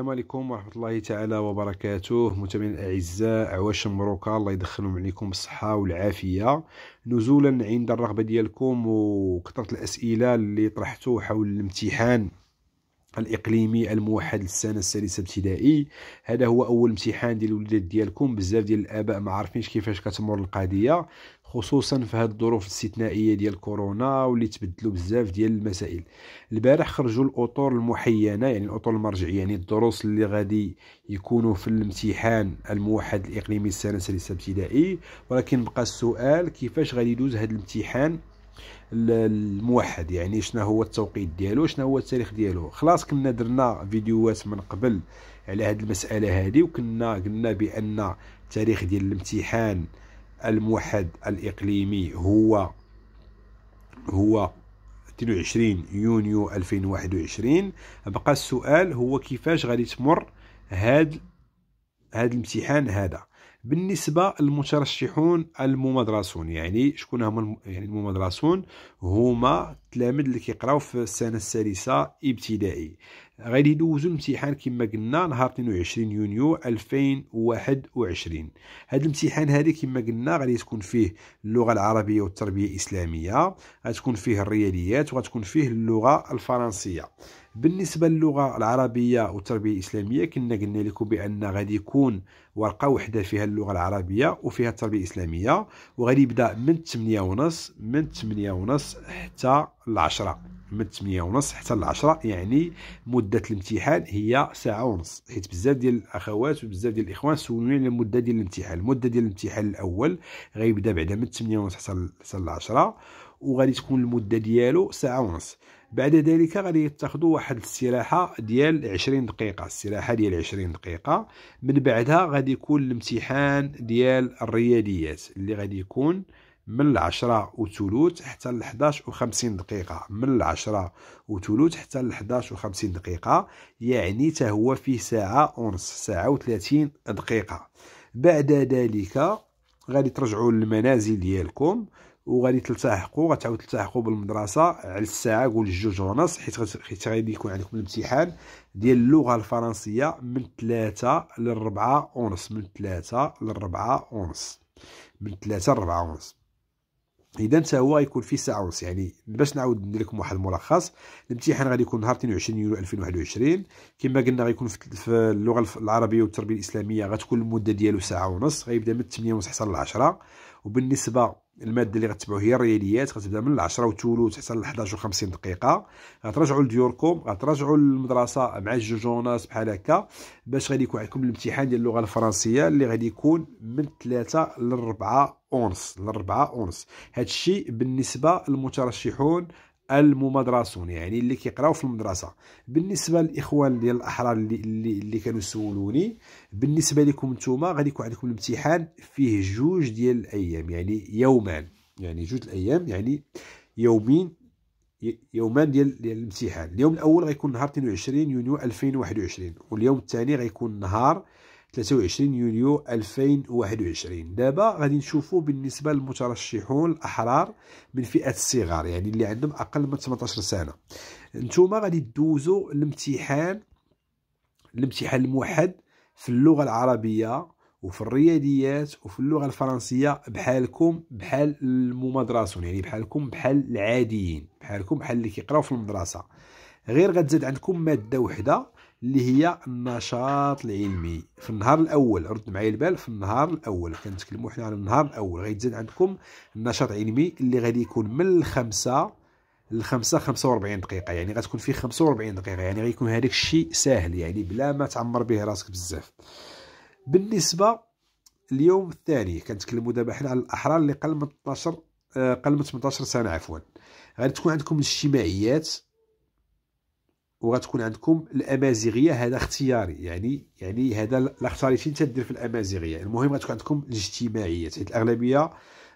السلام عليكم ورحمة الله تعالى وبركاته متابعين الأعزاء عواش مبروكة الله يدخلهم عليكم بالصحة والعافية نزولا عند الرغبة ديالكم وكثرة الأسئلة اللي طرحتوا حول الامتحان الاقليمي الموحد للسنه السادسه ابتدائي هذا هو اول امتحان ديال الوليدات ديالكم بزاف ديال الاباء ما عارفينش كيفاش كتمر القضيه خصوصا في هذه الظروف الاستثنائيه ديال كورونا واللي تبدلوا بزاف ديال المسائل البارح خرجوا الاطر المحينه يعني الاطر المرجعيه يعني الدروس اللي غادي يكونوا في الامتحان الموحد الاقليمي السنه السادسه ابتدائي ولكن بقى السؤال كيفاش غادي يدوز هذا الامتحان الموحد يعني شنو هو التوقيت ديالو شنو هو التاريخ ديالو خلاص كنا درنا فيديوهات من قبل على هذه المساله هذه وكنا قلنا بان التاريخ ديال الامتحان الموحد الاقليمي هو هو 22 يونيو 2021 بقى السؤال هو كيفاش غادي تمر هاد هاد الامتحان هذا بالنسبه للمترشحون الممدرسون يعني شكون هما يعني الممدرسون هما التلاميذ اللي كيقراو في السنه السادسه ابتدائي غادي يدوزوا الامتحان كما قلنا نهار 22 يونيو 2021 هذا الامتحان هذا كما قلنا غادي تكون فيه اللغه العربيه والتربيه الاسلاميه غتكون فيه الرياضيات وغتكون فيه اللغه الفرنسيه بالنسبه للغه العربيه والتربيه الاسلاميه كنا قلنا لكم بان غادي يكون ورقه وحده فيها اللغه العربيه وفيها التربيه الاسلاميه وغادي يبدا من 8 ونص من 8 ونص حتى العشرة من 8 ونص حتى ل 10 يعني مده الامتحان هي ساعه ونص حيت بزاف ديال الاخوات وبزاف ديال الاخوان سولوني على المده ديال الامتحان المده ديال الامتحان الاول غيبدا بعدا من 8 ونص حتى ل 10 وغادي تكون المده ديالو ساعه ونص بعد ذلك غادي تاخذوا واحد الاستراحه ديال 20 دقيقه استراحه ديال 20 دقيقه من بعدها غادي يكون الامتحان ديال الرياضيات اللي غادي يكون من العشرة وثلث حتى و 50 دقيقة من العشرة وثلث حتى و 50 دقيقة يعني تهو فيه ساعة ونص ساعة و 30 دقيقة بعد ذلك غادي ترجعوا للمنازل ديالكم وغادي تلتحقوا غتعاود تلتحقوا بالمدرسه على الساعه قول جوج ونص حيت غادي يكون عندكم الامتحان ديال اللغه الفرنسيه من 3 ل 4 ونص من 3 ل 4 ونص من 3 ل 4 ونص اذا حتى هو يكون فيه ساعه ونص يعني باش نعاود ندير لكم واحد الملخص الامتحان غادي يكون نهار 22 يوليو 2021 كما قلنا غيكون في اللغه العربيه والتربيه الاسلاميه غتكون المده ديالو ساعه ونص غيبدا من 8 ونص حتى ل 10 وبالنسبه الماده اللي غتبعوا هي الرياليات غتبدا من 10 وثلث حتى ل 11 و50 دقيقه غترجعوا لديوركم غترجعوا للمدرسه مع الجوج ونص بحال هكا باش غادي يكون عندكم الامتحان ديال اللغه الفرنسيه اللي غادي يكون من 3 ل 4 اونس ل 4 اونس هادشي بالنسبه للمترشحون الممدرسون يعني اللي كيقراو في المدرسه بالنسبه للاخوان ديال الاحرار اللي اللي, اللي كانوا سولوني بالنسبه لكم نتوما غادي يكون عندكم الامتحان فيه جوج ديال الايام يعني يومان يعني جوج الايام يعني يومين يومان ديال ديال الامتحان اليوم الاول غيكون نهار 22 يونيو 2021 واليوم الثاني غيكون نهار 23 يونيو 2021 دابا غادي نشوفوا بالنسبه للمترشحون الاحرار من فئه الصغار يعني اللي عندهم اقل من 18 سنه نتوما غادي تدوزوا الامتحان الامتحان الموحد في اللغه العربيه وفي الرياضيات وفي اللغه الفرنسيه بحالكم بحال المدرسون يعني بحالكم بحال العاديين بحالكم بحال اللي كيقراو في المدرسه غير غتزاد عندكم ماده وحده اللي هي النشاط العلمي في النهار الاول رد معايا البال في النهار الاول كنتكلموا حنا على النهار الاول غيتزاد عندكم النشاط العلمي اللي غادي يكون من الخمسة الخمسة 45 دقيقة يعني غتكون فيه 45 دقيقة يعني غيكون هذاك الشيء ساهل يعني بلا ما تعمر به راسك بزاف بالنسبة اليوم الثاني كنتكلموا دابا حنا على الاحرار اللي قل من 12 آه، قل من 18 سنة عفوا غادي تكون عندكم الاجتماعيات وغتكون عندكم الامازيغيه هذا اختياري يعني يعني هذا لاختاريتي انت دير في الامازيغيه المهم غتكون عندكم الاجتماعيه حيت الاغلبيه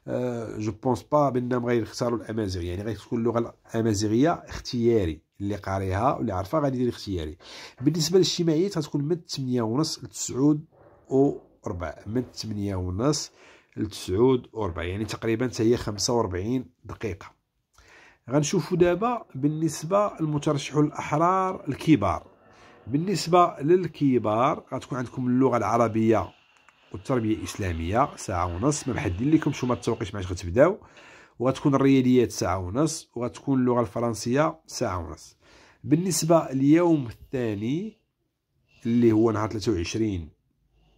آه، جو بونس با بانهم غيختاروا الامازيغيه يعني غتكون اللغه الامازيغيه اختياري اللي قاريها واللي عارفها غادي يدير اختياري بالنسبه للاجتماعيات غتكون من 8 ونص ل 9 و 4 من 8 ونص ل 9 و 4 يعني تقريبا حتى هي 45 دقيقه غنشوفوا دابا بالنسبه للمترشحوا الاحرار الكبار بالنسبه للكبار غتكون عندكم اللغه العربيه والتربيه الاسلاميه ساعه ونص ما لكم شو ما التوقيت معاش غتبداو وغتكون الرياضيات ساعه ونص وغتكون اللغه الفرنسيه ساعه ونص بالنسبه لليوم الثاني اللي هو نهار 23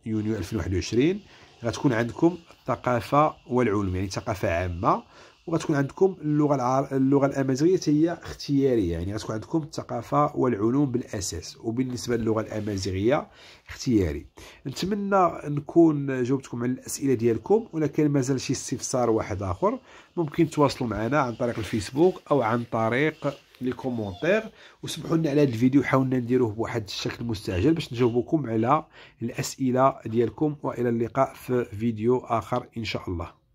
يونيو 2021 غتكون عندكم الثقافه والعلوم يعني ثقافه عامه وغتكون عندكم اللغه اللغه الامازيغيه هي اختياريه يعني غتكون عندكم الثقافه والعلوم بالاساس وبالنسبه للغه الامازيغيه اختياري نتمنى نكون جاوبتكم على الاسئله ديالكم ولكن مازال شي استفسار واحد اخر ممكن تواصلوا معنا عن طريق الفيسبوك او عن طريق لي كومونتير وسمحوا لنا على هذا الفيديو حاولنا نديروه بواحد الشكل مستعجل باش نجاوبكم على الاسئله ديالكم والى اللقاء في فيديو اخر ان شاء الله